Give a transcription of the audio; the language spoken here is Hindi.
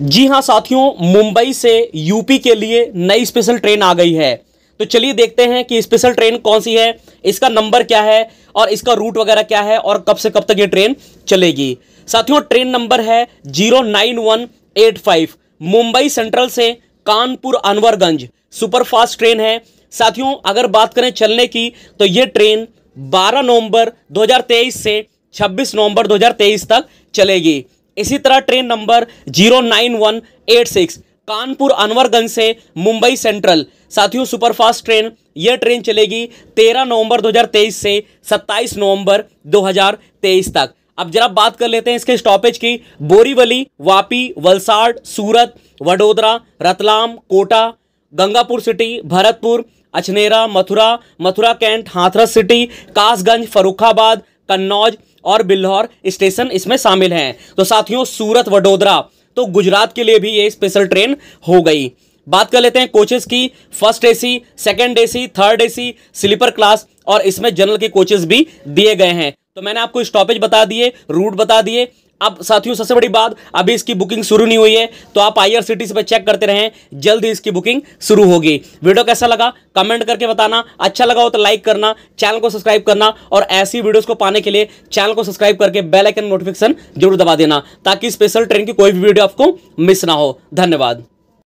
जी हाँ साथियों मुंबई से यूपी के लिए नई स्पेशल ट्रेन आ गई है तो चलिए देखते हैं कि स्पेशल ट्रेन कौन सी है इसका नंबर क्या है और इसका रूट वगैरह क्या है और कब से कब तक ये ट्रेन चलेगी साथियों ट्रेन नंबर है zero nine one eight five Mumbai central से कानपुर अनवरगंज सुपरफास्ट ट्रेन है साथियों अगर बात करें चलने की तो ये ट्रेन 12 नवंबर 2023 से 26 नवंबर 2023 तक चलेगी इसी तरह train number zero nine one eight six Kanpur Anwarganj से मुंबई सेंट्रल साथियों सुपरफास्ट ट्रेन यह ट्रेन चलेगी 13 नवंबर 2023 से 27 नवंबर 2023 तक अब जरा बात कर लेते हैं इसके स्टॉपेज की Borivali Vapi Valsad Surat Vadodara Ratlam Kota Gangapur city Bharatpur Achhnera Mathura Mathura cantt Hathras city Kasganj Farrukhabad Kannauj और बिल्हौर स्टेशन इसमें शामिल हैं तो साथियों सूरत वडोदरा तो गुजरात के लिए भी ये स्पेशल ट्रेन हो गई बात कर लेते हैं कोचेस की first AC second AC third AC sleeper class और इसमें जनरल के कोचेस भी दिए गए हैं तो मैंने आपको स्टॉपेज बता दिए रूट बता दिए अब साथियों सबसे बड़ी बात अभी इसकी बुकिंग शुरू नहीं हुई है तो आप I R C T C पर चेक करते रहें जल्द ही इसकी बुकिंग शुरू होगी वीडियो कैसा लगा कमेंट करके बताना अच्छा लगा हो तो लाइक करना चैनल को सब्सक्राइब करना और ऐसी वीडियोस को पाने के लिए चैनल को सब्सक्राइब करके बेल आइकन नोटिफिकेशन जरूर दबा देना ताकि स्पेशल ट्रेन की कोई भी वीडियो आपको मिस ना हो धन्यवाद